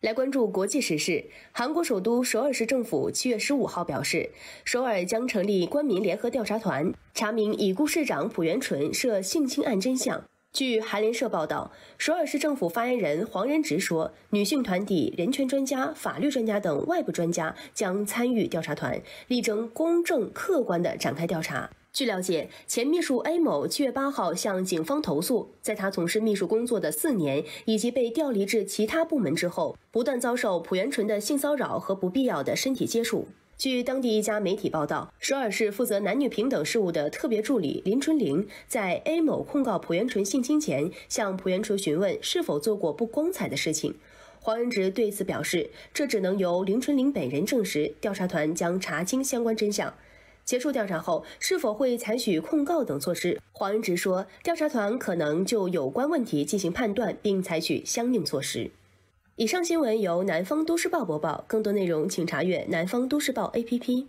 来关注国际时事。韩国首都首尔市政府七月十五号表示，首尔将成立官民联合调查团，查明已故市长朴元淳涉性侵案真相。据韩联社报道，首尔市政府发言人黄仁植说，女性团体、人权专家、法律专家等外部专家将参与调查团，力争公正客观地展开调查。据了解，前秘书 A 某七月八号向警方投诉，在他从事秘书工作的四年以及被调离至其他部门之后，不断遭受朴元淳的性骚扰和不必要的身体接触。据当地一家媒体报道，首尔市负责男女平等事务的特别助理林春玲在 A 某控告朴元淳性侵前，向朴元淳询问是否做过不光彩的事情。黄仁植对此表示，这只能由林春玲本人证实，调查团将查清相关真相。结束调查后，是否会采取控告等措施？黄仁植说，调查团可能就有关问题进行判断，并采取相应措施。以上新闻由南方都市报播报，更多内容请查阅南方都市报 A P P。